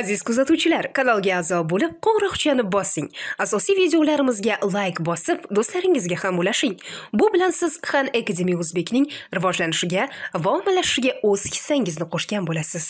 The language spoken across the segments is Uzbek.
aziz kuzatuvchilar kanalga a'zo bo'lib qo'ng'iroqchani bossing asosiy videolarimizga layk bosib do'stlaringizga ham ulashing bu bilan siz han akademi o'zbekning rivojlanishiga va ommalashishiga o'z hissangizni qo'shgan bo'lasiz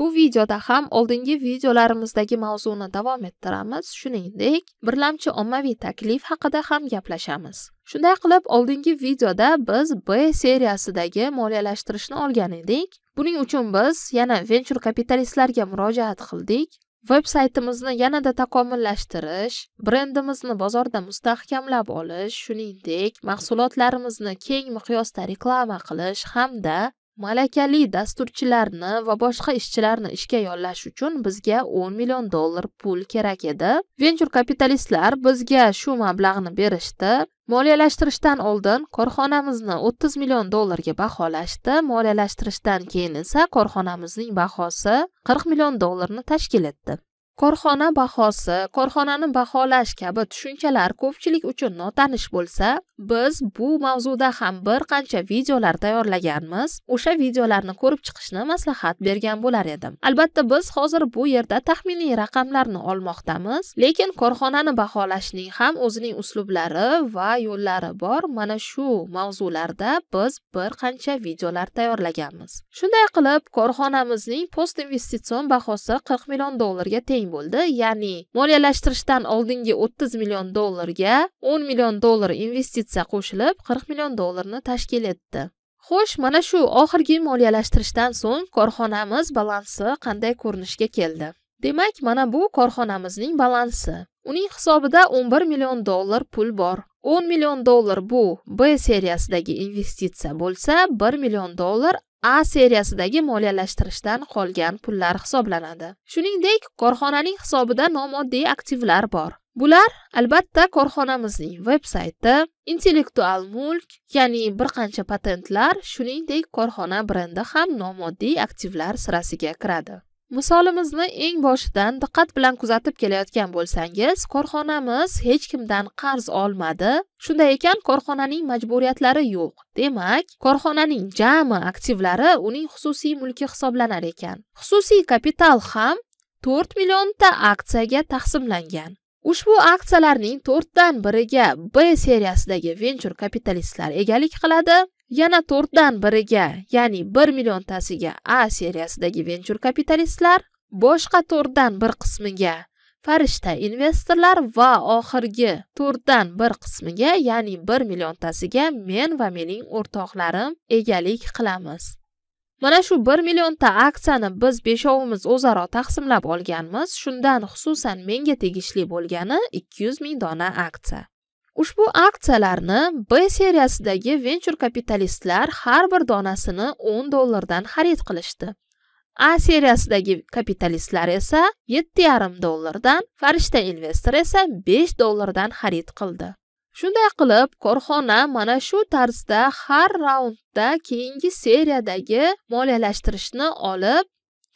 bu videoda ham oldingi videolarimizdagi mavzuni davom ettiramiz shuningdek birlamchi ommaviy taklif haqida ham gaplashamiz shunday qilib oldingi videoda biz b seriyasidagi moliyalashtirishni olgan edik Buning uchun biz yana venture kapitalistlarga murojaat qildik. Veb saytimizni yanada takomillashtirish, brendimizni bozorda mustahkamlab olish, shuningdek, mahsulotlarimizni keng miqyosda reklama qilish hamda malakali dasturchilarni va boshqa ishchilarni ishga yollash uchun bizga 10 million dollar pul kerak edi venture kapitalistlar bizga shu mablag'ni berishdi moliyalashtirishdan oldin korxonamizni 30 million dollarga baholashdi moliyalashtirishdan keyin esa korxonamizning bahosi 40 million dollarni tashkil etdi korxona bahosi korxonani baholash kabi tushunchalar ko'pchilik uchun notanish bo'lsa biz bu mavzuda ham bir qancha videolar tayyorlaganmiz o'sha videolarni ko'rib chiqishni maslahat bergan bo'lar edim albatta biz hozir bu yerda taxminiy raqamlarni olmoqdamiz lekin korxonani baholashning ham o'zining uslublari va yo'llari bor mana shu mavzularda biz bir qancha videolar tayyorlaganmiz shunday qilib korxonamizning post investitsion bahosi qirq million dollarga teng teng bo'ldi ya'ni moliyalashtirishdan oldingi 30 million dollarga 10 million dollar investitsiya qo'shilib 40 million dollarni tashkil etdi xo'sh mana shu oxirgi moliyalashtirishdan so'ng korxonamiz balansi qanday ko'rinishga keldi demak mana bu korxonamizning balansi uning hisobida 11 million dollar pul bor 10 million dollar bu b seriyasidagi investitsiya bo'lsa 1 million dollar a seriyasidagi moliyalashtirishdan qolgan pullar hisoblanadi shuningdek korxonaning hisobida nomoddiy aktivlar bor bular albatta korxonamizning veb sayti intellektual mulk ya'ni bir qancha patentlar shuningdek korxona brendi ham nomoddiy aktivlar sirasiga kiradi misolimizni eng boshidan diqqat bilan kuzatib kelayotgan bo'lsangiz korxonamiz hech kimdan qarz olmadi shunday ekan korxonaning majburiyatlari yo'q demak korxonaning jami aktivlari uning xususiy mulki hisoblanar ekan xususiy kapital ham million millionta aksiyaga taqsimlangan ushbu aksiyalarning 4 dan biriga b seriyasidagi venture kapitalistlar egalik qiladi yana to'rtdan biriga ya'ni bir milliontasiga a seriyasidagi venchur kapitalistlar boshqa to'rtdan bir qismiga farishta investorlar va oxirgi to'rtdan bir qismiga ya'ni bir milliontasiga men va mening o'rtoqlarim egalik qilamiz mana shu bir millionta aksiyani biz beshovimiz o'zaro taqsimlab olganmiz shundan xususan menga tegishli bo'lgani ikki yuz ming dona aksiya Ushbu aksiyalarni B seriyasidagi venture kapitalistlar har bir donasini 10 dollardan xarid qilishdi. A seriyasidagi kapitalistlar esa 7,5 dollardan, farishta investor esa 5 dollardan xarid qildi. Shunday qilib, korxona mana shu tarzda har raundda keyingi seriyadagi moliyalashtirishni olib,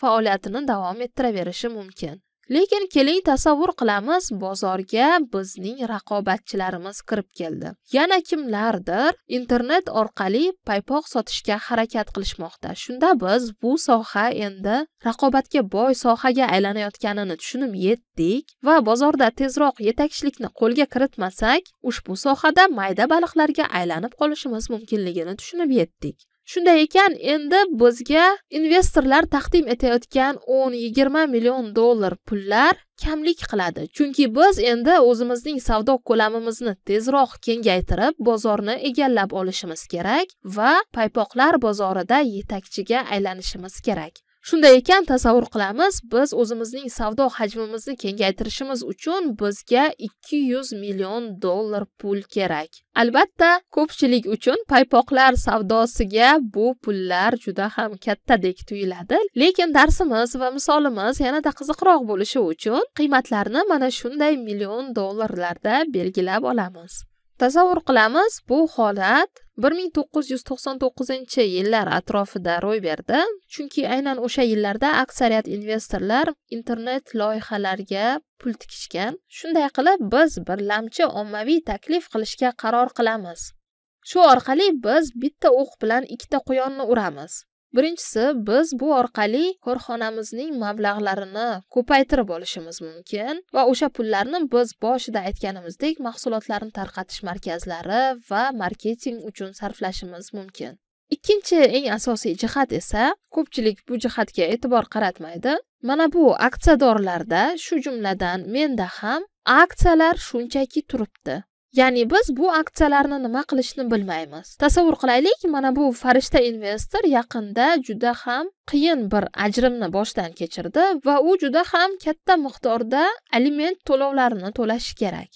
faoliyatini davom ettiraverishi mumkin. lekin keling tasavvur qilamiz bozorga bizning raqobatchilarimiz kirib keldi yana kimlardir internet orqali paypoq sotishga harakat qilishmoqda shunda biz bu soha endi raqobatga boy sohaga aylanayotganini tushunib yetdik va bozorda tezroq yetakchilikni qo'lga kiritmasak ushbu sohada mayda baliqlarga aylanib qolishimiz mumkinligini tushunib yetdik shunday ekan endi bizga investorlar taqdim etayotgan 10-20 million dollar pullar kamlik qiladi chunki biz endi o'zimizning savdo ko'lamimizni tezroq kengaytirib bozorni egallab olishimiz kerak va paypoqlar bozorida yetakchiga aylanishimiz kerak shunday ekan tasavvur qilamiz biz o'zimizning savdo hajmimizni kengaytirishimiz uchun bizga 200 million dollar pul kerak albatta ko'pchilik uchun paypoqlar savdosiga bu pullar juda ham kattadek tuyuladi lekin darsimiz va misolimiz yanada qiziqroq bo'lishi uchun qiymatlarni mana shunday million dollarlarda belgilab olamiz tasavvur qilamiz bu holat 1999 yillar atrofida ro'y berdi chunki aynan o'sha yillarda aksariyat investorlar internet loyihalarga pul tikishgan shunday qilib biz birlamchi ommaviy taklif qilishga qaror qilamiz shu orqali biz bitta o'q bilan ikkita quyonni uramiz birinchisi biz bu orqali korxonamizning mablag'larini ko'paytirib olishimiz mumkin va o'sha pullarni biz boshida aytganimizdek mahsulotlarni tarqatish markazlari va marketing uchun sarflashimiz mumkin ikkinchi eng asosiy jihat esa ko'pchilik bu jihatga e'tibor qaratmaydi mana bu aksiyadorlarda shu jumladan menda ham aksiyalar shunchaki turibdi ya'ni biz bu aksiyalarni nima qilishni bilmaymiz tasavvur qilaylik mana bu farishta investor yaqinda juda ham qiyin bir ajrimni boshdan kechirdi va u juda ham katta miqdorda aliment to'lovlarini to'lashi kerak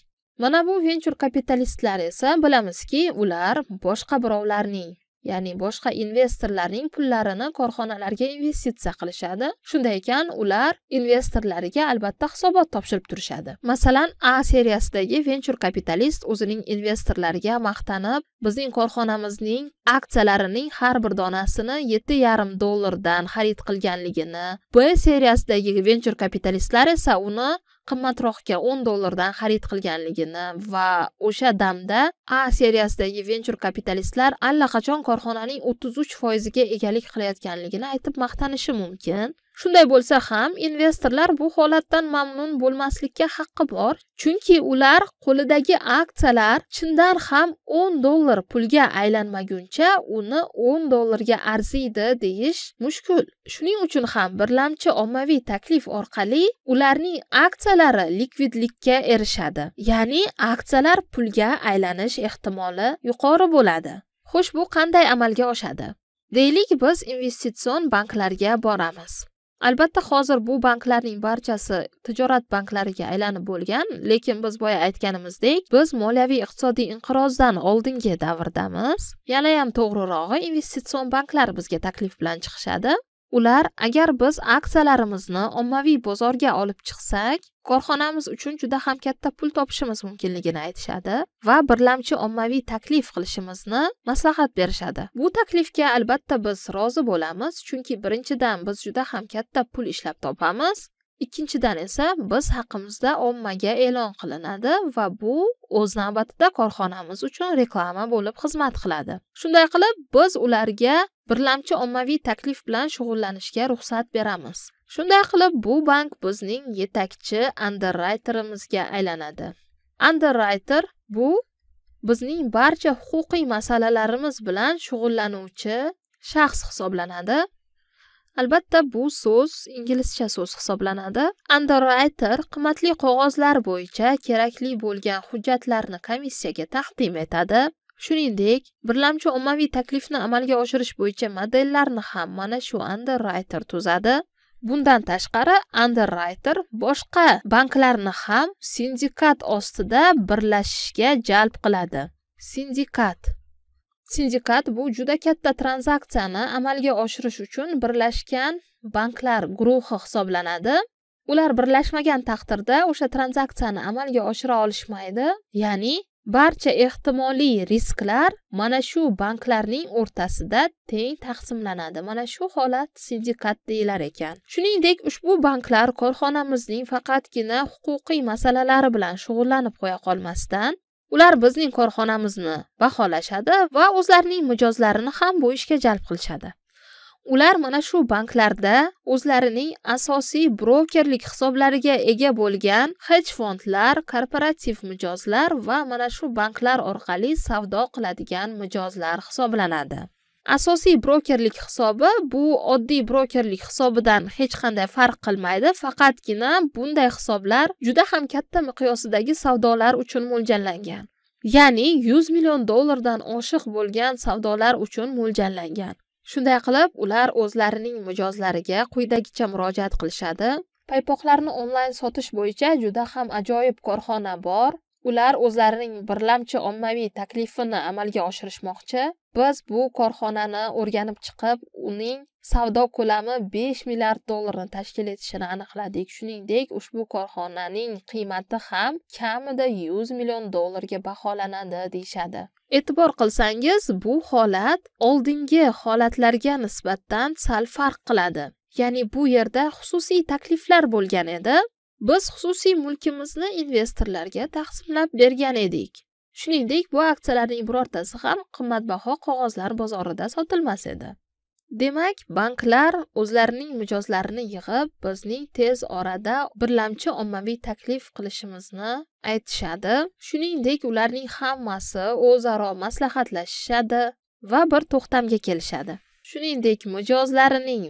mana bu venture kapitalistlar esa bilamizki ular boshqa birovlarning ya'ni boshqa investorlarning pullarini korxonalarga investitsiya qilishadi shunday ekan ular investorlariga albatta hisobot topshirib turishadi masalan a seriyasidagi venture kapitalist o'zining investorlariga maqtanib bizning korxonamizning aksiyalarining har bir donasini yetti yarim dollardan xarid qilganligini b seriyasidagi venture kapitalistlar esa uni qimmatroqga o'n dollardan xarid qilganligini va o'sha damda a seriyasidagi venture kapitalistlar allaqachon korxonaning o'ttiz uch foiziga egalik qilayotganligini aytib maqtanishi mumkin shunday bo'lsa ham investorlar bu holatdan mamnun bo'lmaslikka haqqi bor chunki ular qo'lidagi aksiyalar chindan ham 10 dollar pulga aylanmaguncha uni 10 dollarga arziydi deyish mushkul shuning uchun ham birlamchi ommaviy taklif orqali ularning aksiyalari likvidlikka erishadi ya'ni aksiyalar pulga aylanish ehtimoli yuqori bo'ladi xo'sh bu qanday amalga oshadi deylik biz investitsion banklarga boramiz albatta hozir bu banklarning barchasi tijorat banklariga aylanib bo'lgan lekin biz boya aytganimizdek biz moliyaviy iqtisodiy inqirozdan oldingi davrdamiz yanayam to'g'rirog'i investitsion banklar bizga taklif bilan chiqishadi ular agar biz aksiyalarimizni ommaviy bozorga olib chiqsak korxonamiz uchun juda ham katta pul topishimiz mumkinligini aytishadi va birlamchi ommaviy taklif qilishimizni maslahat berishadi bu taklifga albatta biz rozi bo'lamiz chunki birinchidan biz juda ham katta pul ishlab topamiz ikkinchidan esa biz haqimizda ommaga e'lon qilinadi va bu o'z navbatida korxonamiz uchun reklama bo'lib xizmat qiladi shunday qilib biz ularga birlamchi ommaviy taklif bilan shug'ullanishga ruxsat beramiz shunday qilib bu bank bizning yetakchi underrayterimizga aylanadi underwriter bu bizning barcha huquqiy masalalarimiz bilan shug'ullanuvchi shaxs hisoblanadi Albatta bu so'z inglizcha so'z hisoblanadi. Underwriter qimmatli qog'ozlar bo'yicha kerakli bo'lgan hujjatlarni komissiyaga taqdim etadi. Shuningdek, birlamchi ommaviy taklifni amalga oshirish bo'yicha modellarni ham mana shu underwriter tuzadi. Bundan tashqari, underwriter boshqa banklarni ham sindikat ostida birlashishga jalb qiladi. Sindikat Sindikat bu juda katta tranzaksiyani amalga oshirish uchun birlashgan banklar guruhi hisoblanadi. Ular birlashmagan taqdirda o'sha tranzaksiyani amalga oshira olishmaydi, ya'ni barcha ehtimoliy risklar mana shu banklarning o'rtasida teng taqsimlanadi. Mana shu holat sindikat deyilar ekan. Shuningdek, ushbu banklar korxonamizning faqatgina huquqiy masalalari bilan shug'ullanib qo'ya qolmasdan, ular bizning korxonamizni baholashadi va o'zlarining mijozlarini ham bu ishga jalb qilishadi ular mana shu banklarda o'zlarining asosiy brokerlik hisoblariga ega bo'lgan hedge fondlar korporativ mijozlar va mana shu banklar orqali savdo qiladigan mijozlar hisoblanadi asosiy brokerlik hisobi bu oddiy brokerlik hisobidan hech qanday farq qilmaydi faqatgina bunday hisoblar juda ham katta miqyosidagi savdolar uchun mo'ljallangan ya'ni 100 million dollardan oshiq bo'lgan savdolar uchun mo'ljallangan shunday qilib ular o'zlarining mijozlariga quyidagicha murojaat qilishadi paypoqlarni onlayn sotish bo'yicha juda ham ajoyib korxona bor ular o'zlarining birlamchi ommaviy taklifini amalga oshirishmoqchi biz bu korxonani o'rganib chiqib uning savdo ko'lami 5 milliard dollarni tashkil etishini aniqladik shuningdek ushbu korxonaning qiymati ham kamida 100 million dollarga baholanadi deyishadi e'tibor qilsangiz bu holat oldingi holatlarga nisbatan sal farq qiladi ya'ni bu yerda xususiy takliflar bo'lgan edi biz xususiy mulkimizni investorlarga taqsimlab bergan edik shuningdek bu aksiyalarning birortasi ham qimmatbaho qog'ozlar bozorida sotilmas edi demak banklar o'zlarining mijozlarini yig'ib bizning tez orada birlamchi ommaviy taklif qilishimizni aytishadi shuningdek ularning hammasi o'zaro maslahatlashishadi va bir to'xtamga kelishadi shuningdek mijozlarining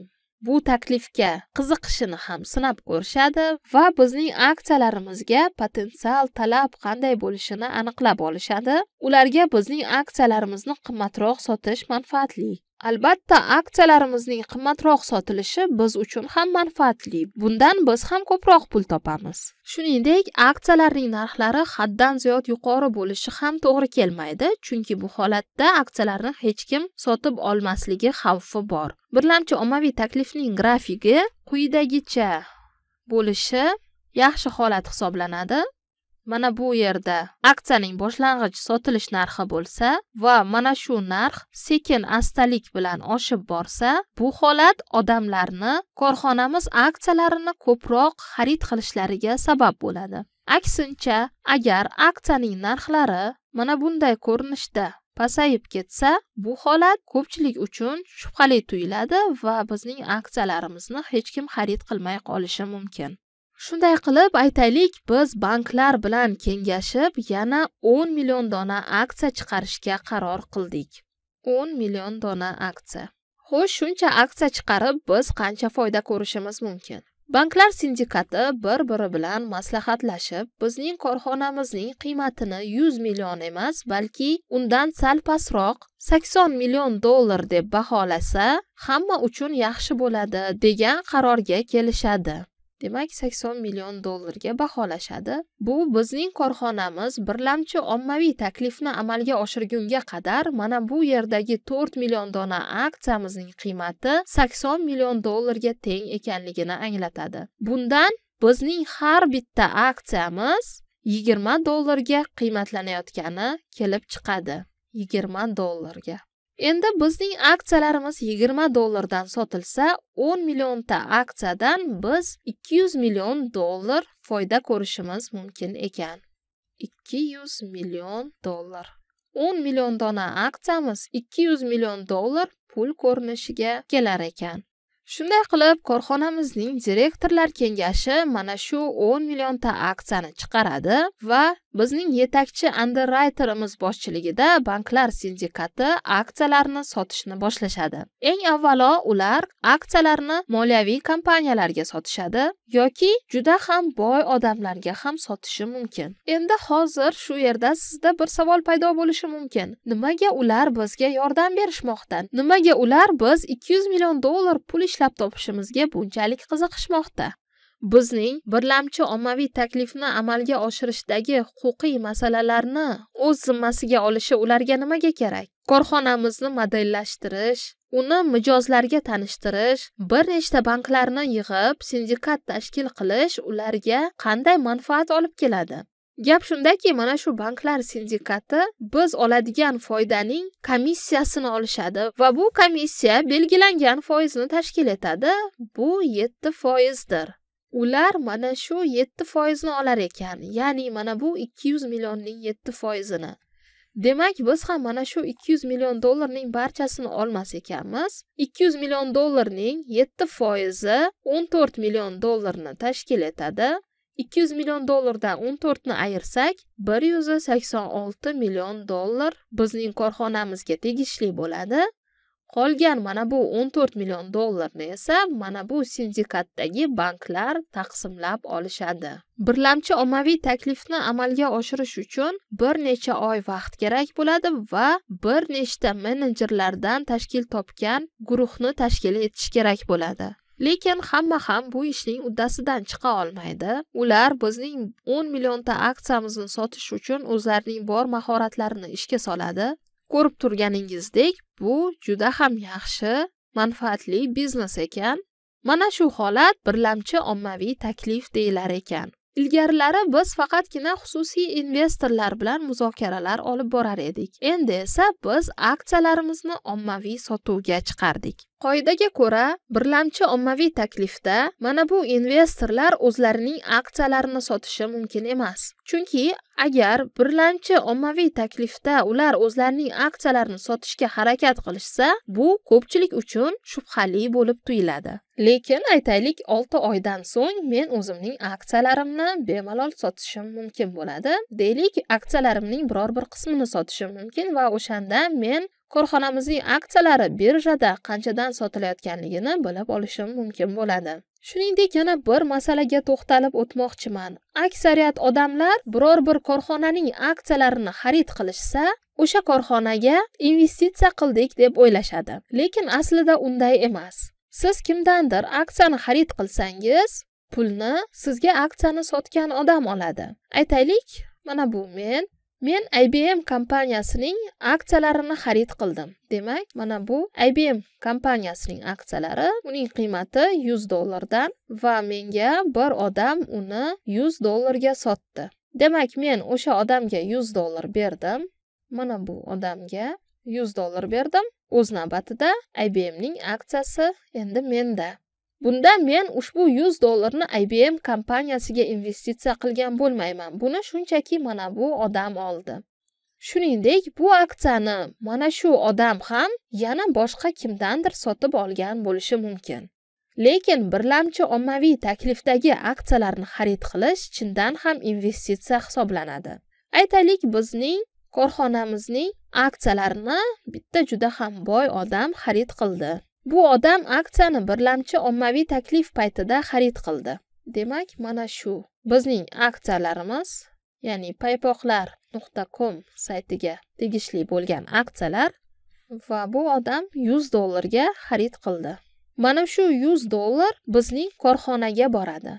bu taklifga qiziqishini ham sinab ko'rishadi va bizning aksiyalarimizga potensial talab qanday bo'lishini aniqlab olishadi ularga bizning aksiyalarimizni qimmatroq sotish manfaatli albatta aksiyalarimizning qimmatroq sotilishi biz uchun ham manfaatli bundan biz ham ko'proq pul topamiz shuningdek aksiyalarning narxlari haddan ziyod yuqori bo'lishi ham to'g'ri kelmaydi chunki bu holatda aksiyalarni hech kim sotib olmasligi xavfi bor birlamchi ommaviy taklifning grafigi quyidagicha bo'lishi yaxshi holat hisoblanadi mana bu yerda aksiyaning boshlang'ich sotilish narxi bo'lsa va mana shu narx sekin astalik bilan oshib borsa bu holat odamlarni korxonamiz aksiyalarini ko'proq xarid qilishlariga sabab bo'ladi aksincha agar aksiyaning narxlari mana bunday ko'rinishda pasayib ketsa bu holat ko'pchilik uchun shubhali tuyuladi va bizning aksiyalarimizni hech kim xarid qilmay qolishi mumkin shunday qilib aytaylik biz banklar bilan kengashib yana 10 million dona aksiya chiqarishga qaror qildik 10 million dona aksiya xo'sh shuncha aksiya chiqarib biz qancha foyda ko'rishimiz mumkin banklar sindikati bir biri bilan maslahatlashib bizning korxonamizning qiymatini 100 million emas balki undan sal pastroq 80 million dollar deb baholasa hamma uchun yaxshi bo'ladi degan qarorga kelishadi demak sakson million dollarga baholashadi bu bizning korxonamiz birlamchi ommaviy taklifni amalga oshirgunga qadar mana bu yerdagi to'rt million dona aksiyamizning qiymati sakson million dollarga teng ekanligini anglatadi bundan bizning har bitta aksiyamiz yigirma dollarga qiymatlanayotgani kelib chiqadi yigirma dollarga endi bizning aksiyalarimiz 20 dollardan sotilsa 10 millionta aksiyadan biz 200 million dollar foyda ko'rishimiz mumkin ekan 200 million dollar 10 million dona aksiyamiz 200 million dollar pul ko'rinishiga kelar ekan shunday qilib korxonamizning direktorlar kengashi mana shu 10 millionta aksiyani chiqaradi va bizning yetakchi anderrayterimiz boshchiligida banklar sindikati aksiyalarni sotishni boshlashadi eng avvalo ular aksiyalarni moliyaviy kompaniyalarga sotishadi yoki juda ham boy odamlarga ham sotishi mumkin endi hozir shu yerda sizda bir savol paydo bo'lishi mumkin nimaga ular bizga yordam berishmoqda nimaga ular biz 200 million dollar pul ishlab topishimizga bunchalik qiziqishmoqda bizning birlamchi ommaviy taklifni amalga oshirishdagi huquqiy masalalarni o'z zimmasiga olishi ularga nimaga kerak korxonamizni modellashtirish uni mijozlarga tanishtirish bir nechta banklarni yig'ib sindikat tashkil qilish ularga qanday manfaat olib keladi gap shundaki mana shu banklar sindikati biz oladigan foydaning komissiyasini olishadi va bu komissiya belgilangan foizni tashkil etadi bu yetti foizdir ular mana shu yetti foizni olar ekan ya'ni mana bu ikki yuz millionning yetti foizini demak biz ham mana shu 200 million dollarning barchasini olmas ekanmiz 200 million dollarning 7 foizi 14 million dollarni tashkil etadi 200 million dollardan 14 ni ayirsak 186 million dollar bizning korxonamizga tegishli bo'ladi qolgan mana bu 14 million dollarni esa mana bu sindikatdagi banklar taqsimlab olishadi birlamchi ommaviy taklifni amalga oshirish uchun bir necha oy vaqt kerak bo'ladi va bir nechta menejerlardan tashkil topgan guruhni tashkil etish kerak bo'ladi lekin hamma ham bu ishning uddasidan chiqa olmaydi ular bizning 10 millionta aksiyamizni sotish uchun o'zlarining bor mahoratlarini ishga soladi ko'rib turganingizdek bu juda ham yaxshi manfaatli biznes ekan mana shu holat birlamchi ommaviy taklif deyilar ekan ilgarilari biz faqatgina xususiy investorlar bilan muzokaralar olib borar edik endi esa biz aksiyalarimizni ommaviy sotuvga chiqardik Qoidaga ko'ra, birlamchi ommaviy taklifda mana bu investorlar o'zlarining aksiyalarini sotishi mumkin emas. Chunki agar birlamchi ommaviy taklifda ular o'zlarining aksiyalarini sotishga harakat qilishsa, bu ko'pchilik uchun shubhali bo'lib tuyuladi. Lekin aytaylik 6 oydan so'ng men o'zimning aksiyalarimni bemalol sotishim mumkin bo'ladi. Deylik, aksiyalarimning biror bir qismini sotishim mumkin va o'shanda men korxonamizning aksiyalari birjada qanchadan sotilayotganligini bilib olishim mumkin bo'ladi shuningdek yana bir masalaga to'xtalib o'tmoqchiman aksariyat odamlar biror bir korxonaning aksiyalarini xarid qilishsa o'sha korxonaga investitsiya qildik deb o'ylashadi lekin aslida unday emas siz kimdandir aksiyani xarid qilsangiz pulni sizga aksiyani sotgan odam oladi aytaylik mana bu men men ibm kompaniyasining aksiyalarini xarid qildim demak mana bu ibm kompaniyasining aksiyalari uning qiymati 100 dollardan va menga bir odam uni 100 dollarga sotdi demak men o'sha odamga 100 dollar berdim mana bu odamga 100 dollar berdim o'z navbatida ibmning aksiyasi endi menda Bunda men ushbu 100 dollarni IBM kompaniyasiga investitsiya qilgan bo'lmayman. Buni shunchaki mana bu odam oldi. Shuningdek, bu aksiyani mana shu odam ham yana boshqa kimdandir sotib olgan bo'lishi mumkin. Lekin birlamchi ommaviy taklifdagi aksiyalarni xarid qilish chindan ham investitsiya hisoblanadi. Aytaylik, bizning korxonamizning aksiyalarini bitta juda ham boy odam xarid qildi. bu odam aksiyani birlamchi ommaviy taklif paytida xarid qildi demak mana shu bizning aksiyalarimiz ya'ni paypoqlar nuqta com saytiga tegishli bo'lgan aksiyalar va bu odam 100 dollarga xarid qildi mana shu 100 dollar bizning korxonaga boradi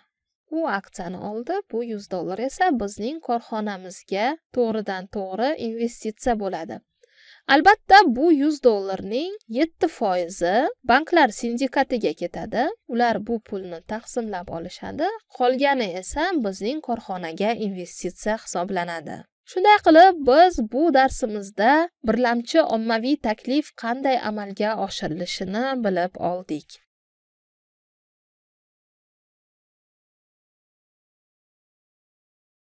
u aksiyani oldi bu 100 dollar esa bizning korxonamizga to'g'ridan to'g'ri investitsiya bo'ladi albatta bu yuz dollarning yetti foizi banklar sindikatiga ketadi ular bu pulni taqsimlab olishadi qolgani esa bizning korxonaga investitsiya hisoblanadi shunday qilib biz bu darsimizda birlamchi ommaviy taklif qanday amalga oshirilishini bilib oldik